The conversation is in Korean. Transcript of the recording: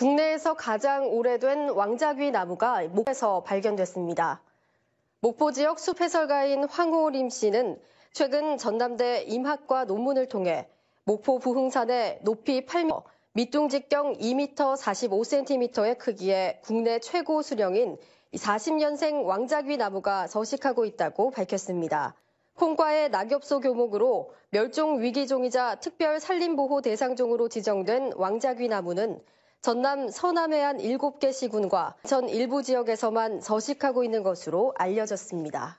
국내에서 가장 오래된 왕자귀 나무가 목에서 발견됐습니다. 목포 지역 숲 해설가인 황호 림 씨는 최근 전남대 임학과 논문을 통해 목포 부흥산의 높이 8m, 밑둥직경 2m 45cm의 크기에 국내 최고 수령인 40년생 왕자귀 나무가 서식하고 있다고 밝혔습니다. 콩과의 낙엽소 교목으로 멸종 위기종이자 특별 산림보호 대상종으로 지정된 왕자귀 나무는 전남 서남해 안 7개 시군과 전 일부 지역에서만 서식하고 있는 것으로 알려졌습니다.